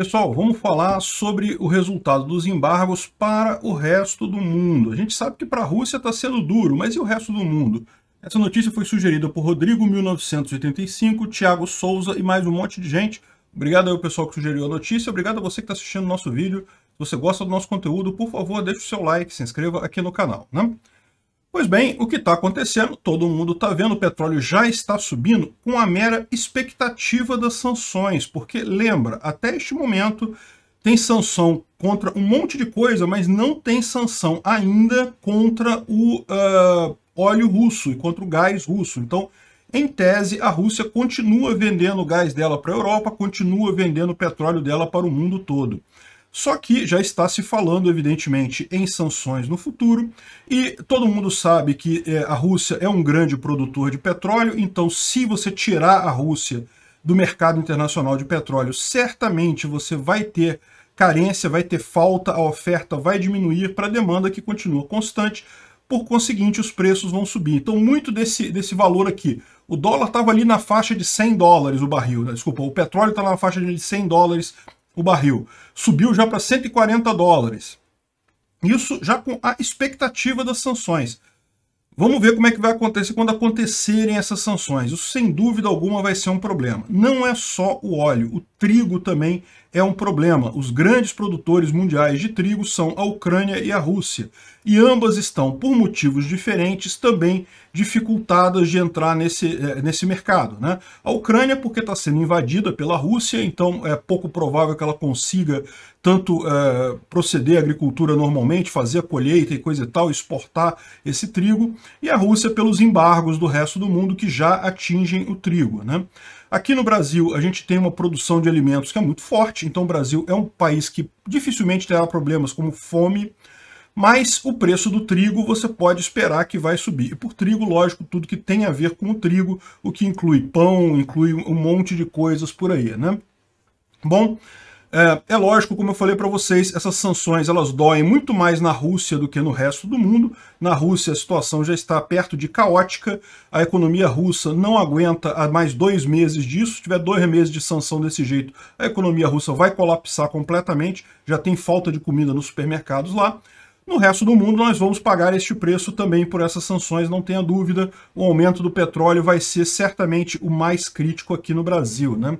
Pessoal, vamos falar sobre o resultado dos embargos para o resto do mundo. A gente sabe que para a Rússia está sendo duro, mas e o resto do mundo? Essa notícia foi sugerida por Rodrigo 1985, Thiago Souza e mais um monte de gente. Obrigado ao pessoal que sugeriu a notícia, obrigado a você que está assistindo o nosso vídeo. Se você gosta do nosso conteúdo, por favor, deixe o seu like, se inscreva aqui no canal. Né? Pois bem, o que está acontecendo, todo mundo está vendo, o petróleo já está subindo com a mera expectativa das sanções, porque lembra, até este momento tem sanção contra um monte de coisa, mas não tem sanção ainda contra o uh, óleo russo e contra o gás russo. Então, em tese, a Rússia continua vendendo o gás dela para a Europa, continua vendendo o petróleo dela para o mundo todo. Só que já está se falando, evidentemente, em sanções no futuro, e todo mundo sabe que é, a Rússia é um grande produtor de petróleo, então se você tirar a Rússia do mercado internacional de petróleo, certamente você vai ter carência, vai ter falta, a oferta vai diminuir para a demanda que continua constante, por conseguinte os preços vão subir. Então muito desse, desse valor aqui, o dólar estava ali na faixa de 100 dólares o barril, né? desculpa, o petróleo estava na faixa de 100 dólares o barril. Subiu já para 140 dólares. Isso já com a expectativa das sanções. Vamos ver como é que vai acontecer quando acontecerem essas sanções. Isso, sem dúvida alguma, vai ser um problema. Não é só o óleo. O trigo também é um problema. Os grandes produtores mundiais de trigo são a Ucrânia e a Rússia, e ambas estão, por motivos diferentes, também dificultadas de entrar nesse, eh, nesse mercado. Né? A Ucrânia, porque está sendo invadida pela Rússia, então é pouco provável que ela consiga tanto é, proceder à agricultura normalmente, fazer a colheita e coisa e tal, exportar esse trigo, e a Rússia pelos embargos do resto do mundo que já atingem o trigo. Né? Aqui no Brasil, a gente tem uma produção de alimentos que é muito forte, então o Brasil é um país que dificilmente terá problemas como fome, mas o preço do trigo você pode esperar que vai subir. E por trigo, lógico, tudo que tem a ver com o trigo, o que inclui pão, inclui um monte de coisas por aí, né? Bom, é, é lógico, como eu falei para vocês, essas sanções elas doem muito mais na Rússia do que no resto do mundo. Na Rússia a situação já está perto de caótica, a economia russa não aguenta há mais dois meses disso. Se tiver dois meses de sanção desse jeito, a economia russa vai colapsar completamente, já tem falta de comida nos supermercados lá. No resto do mundo, nós vamos pagar este preço também por essas sanções, não tenha dúvida. O aumento do petróleo vai ser certamente o mais crítico aqui no Brasil, né?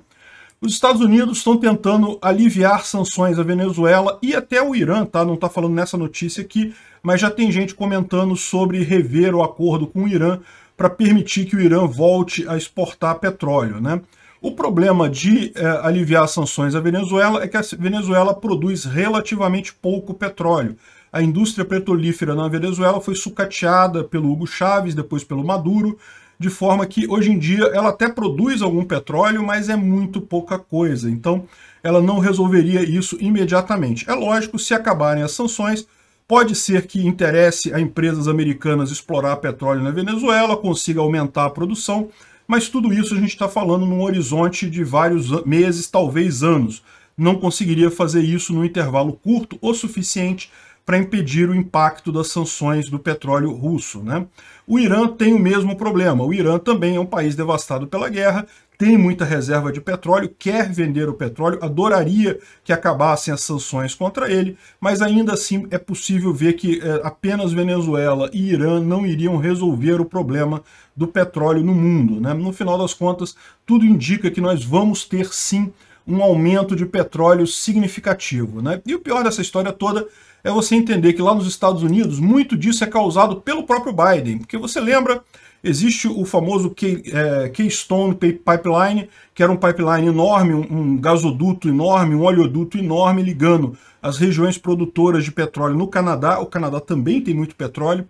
Os Estados Unidos estão tentando aliviar sanções à Venezuela e até o Irã, tá? Não está falando nessa notícia aqui, mas já tem gente comentando sobre rever o acordo com o Irã para permitir que o Irã volte a exportar petróleo, né? O problema de eh, aliviar sanções à Venezuela é que a Venezuela produz relativamente pouco petróleo. A indústria petrolífera na Venezuela foi sucateada pelo Hugo Chávez, depois pelo Maduro, de forma que hoje em dia ela até produz algum petróleo, mas é muito pouca coisa. Então ela não resolveria isso imediatamente. É lógico, se acabarem as sanções, pode ser que interesse a empresas americanas explorar petróleo na Venezuela, consiga aumentar a produção, mas tudo isso a gente está falando num horizonte de vários meses, talvez anos. Não conseguiria fazer isso num intervalo curto o suficiente para impedir o impacto das sanções do petróleo russo. Né? O Irã tem o mesmo problema. O Irã também é um país devastado pela guerra, tem muita reserva de petróleo, quer vender o petróleo, adoraria que acabassem as sanções contra ele, mas ainda assim é possível ver que é, apenas Venezuela e Irã não iriam resolver o problema do petróleo no mundo. Né? No final das contas, tudo indica que nós vamos ter sim um aumento de petróleo significativo. Né? E o pior dessa história toda é você entender que lá nos Estados Unidos muito disso é causado pelo próprio Biden. Porque você lembra, existe o famoso é, Keystone Pipeline, que era um pipeline enorme, um gasoduto enorme, um oleoduto enorme ligando as regiões produtoras de petróleo no Canadá. O Canadá também tem muito petróleo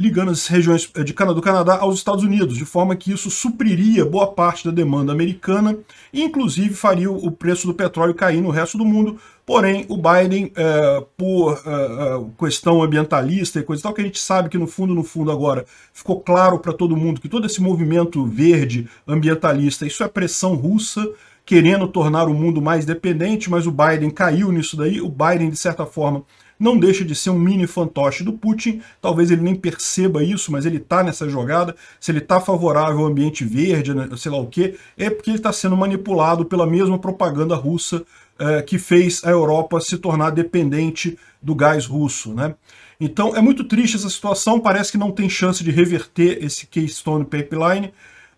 ligando as regiões eh, de Canadá, do Canadá aos Estados Unidos, de forma que isso supriria boa parte da demanda americana e, inclusive, faria o preço do petróleo cair no resto do mundo. Porém, o Biden, é, por é, questão ambientalista e coisa e tal, que a gente sabe que no fundo, no fundo agora, ficou claro para todo mundo que todo esse movimento verde ambientalista, isso é pressão russa, querendo tornar o mundo mais dependente, mas o Biden caiu nisso daí, o Biden, de certa forma, não deixa de ser um mini fantoche do Putin. Talvez ele nem perceba isso, mas ele está nessa jogada. Se ele está favorável ao ambiente verde, né, sei lá o que, é porque ele está sendo manipulado pela mesma propaganda russa eh, que fez a Europa se tornar dependente do gás russo. Né? Então é muito triste essa situação, parece que não tem chance de reverter esse Keystone Pipeline,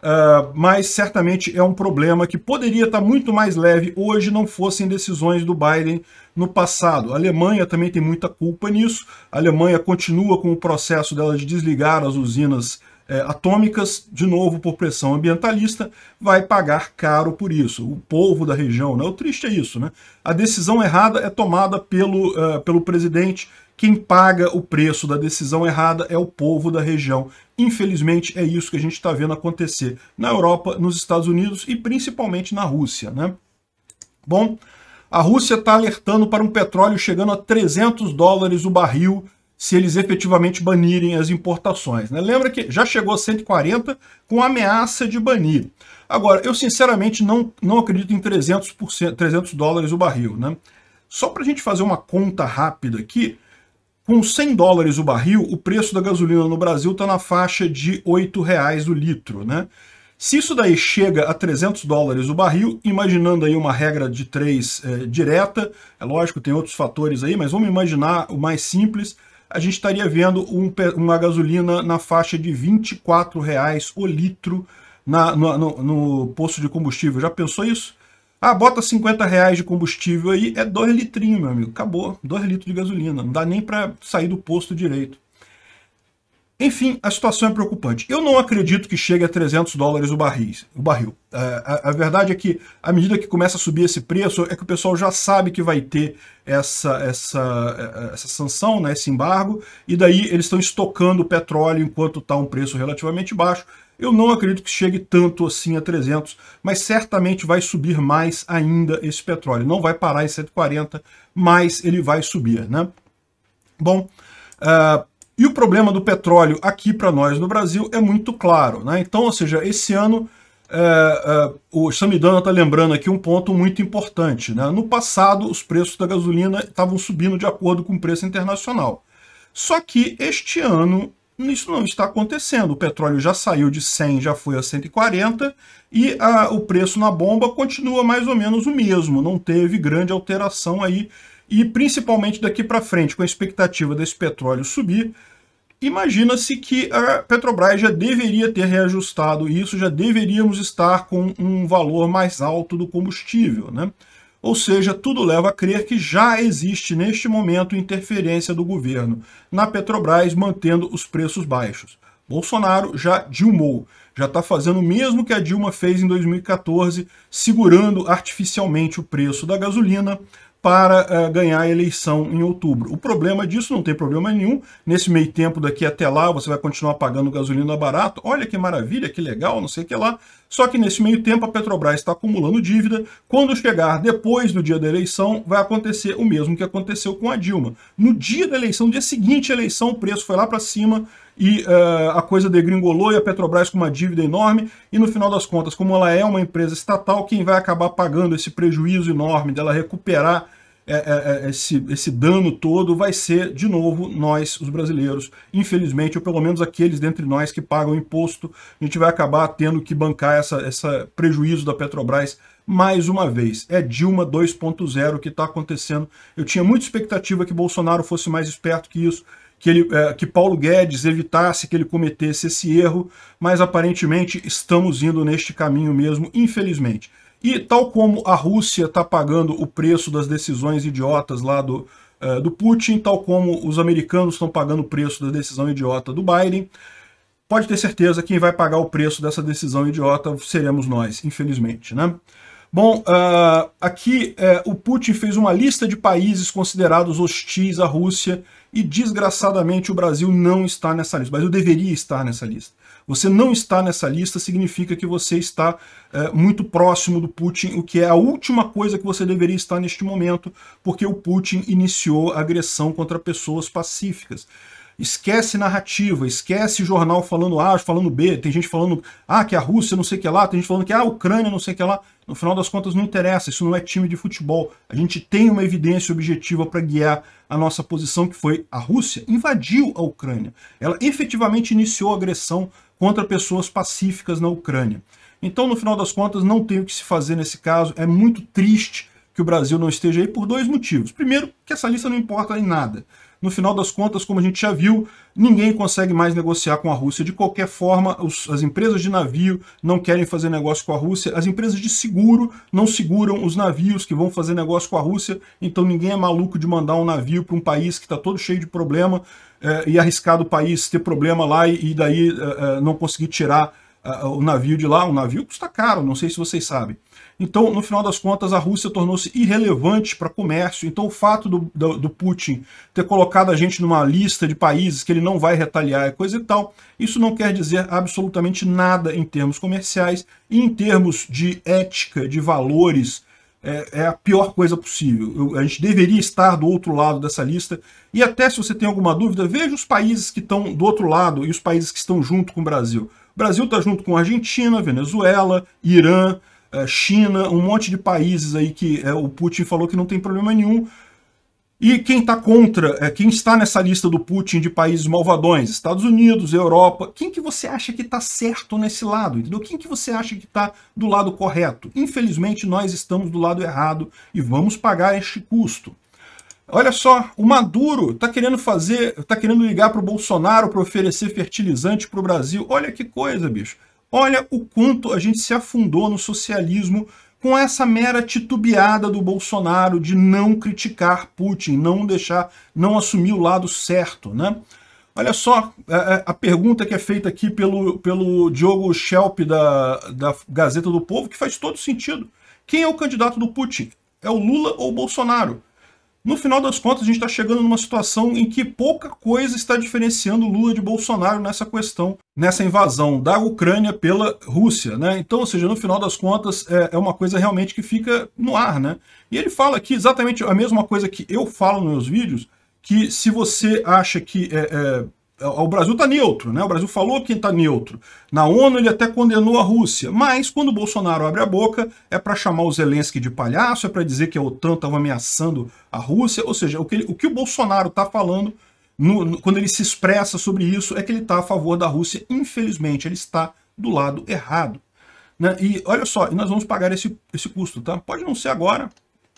ah, mas certamente é um problema que poderia estar muito mais leve hoje não fossem decisões do Biden no passado. A Alemanha também tem muita culpa nisso. A Alemanha continua com o processo dela de desligar as usinas eh, atômicas, de novo por pressão ambientalista, vai pagar caro por isso. O povo da região, né? o triste é isso. Né? A decisão errada é tomada pelo, uh, pelo presidente. Quem paga o preço da decisão errada é o povo da região Infelizmente, é isso que a gente está vendo acontecer na Europa, nos Estados Unidos e principalmente na Rússia. Né? Bom, a Rússia está alertando para um petróleo chegando a 300 dólares o barril se eles efetivamente banirem as importações. Né? Lembra que já chegou a 140 com ameaça de banir. Agora, eu sinceramente não, não acredito em 300, 300 dólares o barril. Né? Só para a gente fazer uma conta rápida aqui, com 100 dólares o barril, o preço da gasolina no Brasil está na faixa de R$ 8,00 o litro, né? Se isso daí chega a 300 dólares o barril, imaginando aí uma regra de 3 é, eh, direta, é lógico, tem outros fatores aí, mas vamos imaginar o mais simples, a gente estaria vendo um, uma gasolina na faixa de 24 reais o litro na, no, no, no posto de combustível. Já pensou isso? Ah, bota 50 reais de combustível aí, é 2 litrinhos, meu amigo. Acabou, 2 litros de gasolina. Não dá nem para sair do posto direito. Enfim, a situação é preocupante. Eu não acredito que chegue a 300 dólares o barril. O barril. A, é, a, a, verdade é que, à medida que começa a subir esse preço, é que o pessoal já sabe que vai ter essa, essa, é, é, essa sanção, né, esse embargo, e daí eles estão estocando o petróleo enquanto está um preço relativamente baixo eu não acredito que chegue tanto assim a 300, mas certamente vai subir mais ainda esse petróleo. Não vai parar em 140, mas ele vai subir, né? Bom, uh, e o problema do petróleo aqui para nós no Brasil é muito claro, né? Então, ou seja, esse ano uh, uh, o Samidana está lembrando aqui um ponto muito importante, né? No passado, os preços da gasolina estavam subindo de acordo com o preço internacional. Só que este ano isso não está acontecendo. O petróleo já saiu de 100, já foi a 140 e a, o preço na bomba continua mais ou menos o mesmo. Não teve grande alteração aí e principalmente daqui para frente, com a expectativa desse petróleo subir, imagina-se que a Petrobras já deveria ter reajustado isso, já deveríamos estar com um valor mais alto do combustível, né? Ou seja, tudo leva a crer que já existe neste momento interferência do governo na Petrobras mantendo os preços baixos. Bolsonaro já Dilmou, já está fazendo o mesmo que a Dilma fez em 2014, segurando artificialmente o preço da gasolina para uh, ganhar a eleição em outubro. O problema disso não tem problema nenhum. Nesse meio tempo daqui até lá, você vai continuar pagando gasolina barato. Olha que maravilha, que legal, não sei o que lá. Só que nesse meio tempo a Petrobras está acumulando dívida. Quando chegar depois do dia da eleição, vai acontecer o mesmo que aconteceu com a Dilma. No dia da eleição, no dia seguinte à eleição, o preço foi lá para cima, e uh, a coisa degringolou e a Petrobras com uma dívida enorme. E no final das contas, como ela é uma empresa estatal, quem vai acabar pagando esse prejuízo enorme dela recuperar é, é, esse, esse dano todo vai ser, de novo, nós, os brasileiros. Infelizmente, ou pelo menos aqueles dentre nós que pagam imposto, a gente vai acabar tendo que bancar essa, essa prejuízo da Petrobras mais uma vez. É Dilma 2.0 que está acontecendo. Eu tinha muita expectativa que Bolsonaro fosse mais esperto que isso, que, ele, é, que Paulo Guedes evitasse que ele cometesse esse erro, mas aparentemente estamos indo neste caminho mesmo, infelizmente. E tal como a Rússia está pagando o preço das decisões idiotas lá do, é, do Putin, tal como os americanos estão pagando o preço da decisão idiota do Biden, pode ter certeza que quem vai pagar o preço dessa decisão idiota seremos nós, infelizmente. Né? Bom, uh, aqui uh, o Putin fez uma lista de países considerados hostis à Rússia e desgraçadamente o Brasil não está nessa lista. O Brasil deveria estar nessa lista. Você não está nessa lista significa que você está é, muito próximo do Putin, o que é a última coisa que você deveria estar neste momento, porque o Putin iniciou agressão contra pessoas pacíficas. Esquece narrativa, esquece jornal falando A, falando B, tem gente falando ah, que a Rússia não sei o que lá, tem gente falando que é a Ucrânia não sei o que lá. No final das contas não interessa, isso não é time de futebol. A gente tem uma evidência objetiva para guiar a nossa posição, que foi a Rússia invadiu a Ucrânia. Ela efetivamente iniciou agressão contra pessoas pacíficas na Ucrânia. Então, no final das contas, não tem o que se fazer nesse caso. É muito triste que o Brasil não esteja aí por dois motivos. Primeiro, que essa lista não importa em nada. No final das contas, como a gente já viu, ninguém consegue mais negociar com a Rússia. De qualquer forma, os, as empresas de navio não querem fazer negócio com a Rússia, as empresas de seguro não seguram os navios que vão fazer negócio com a Rússia, então ninguém é maluco de mandar um navio para um país que está todo cheio de problema eh, e arriscar do país ter problema lá e, e daí eh, eh, não conseguir tirar eh, o navio de lá. O navio custa caro, não sei se vocês sabem. Então, no final das contas, a Rússia tornou-se irrelevante para comércio. Então, o fato do, do, do, Putin ter colocado a gente numa lista de países que ele não vai retaliar e coisa e tal, isso não quer dizer absolutamente nada em termos comerciais e em termos de ética, de valores, é, é a pior coisa possível. a gente deveria estar do outro lado dessa lista. E até se você tem alguma dúvida, veja os países que estão do outro lado e os países que estão junto com o Brasil. O Brasil está junto com a Argentina, Venezuela, Irã, é, China, um monte de países aí que é, o Putin falou que não tem problema nenhum. E quem está contra, é, quem está nessa lista do Putin de países malvadões, Estados Unidos, Europa, quem que você acha que está certo nesse lado, entendeu? Quem que você acha que está do lado correto? Infelizmente, nós estamos do lado errado e vamos pagar este custo. Olha só, o Maduro está querendo fazer, está querendo ligar para o Bolsonaro para oferecer fertilizante para o Brasil. Olha que coisa, bicho. Olha o quanto a gente se afundou no socialismo com essa mera titubeada do Bolsonaro de não criticar Putin, não deixar, não assumir o lado certo, né? Olha só é, é, a pergunta que é feita aqui pelo, pelo Diogo Schelp da, da Gazeta do Povo, que faz todo sentido. Quem é o candidato do Putin? É o Lula ou o Bolsonaro? No final das contas, a gente está chegando numa situação em que pouca coisa está diferenciando Lula de Bolsonaro nessa questão, nessa invasão da Ucrânia pela Rússia. Né? Então, ou seja, no final das contas, é, é, uma coisa realmente que fica no ar. Né? E ele fala aqui exatamente a mesma coisa que eu falo nos meus vídeos, que se você acha que é, é, é, o Brasil está neutro, né? O Brasil falou que está neutro. Na ONU ele até condenou a Rússia, mas quando o Bolsonaro abre a boca é para chamar o Zelensky de palhaço, é para dizer que a OTAN estava ameaçando a Rússia, ou seja, o que, ele, o, que o Bolsonaro está falando no, no, quando ele se expressa sobre isso é que ele está a favor da Rússia. Infelizmente, ele está do lado errado. Né? E olha só, nós vamos pagar esse, esse custo, tá? Pode não ser agora,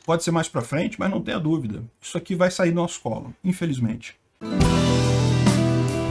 pode ser mais para frente, mas não tenha dúvida. Isso aqui vai sair do nosso colo, infelizmente.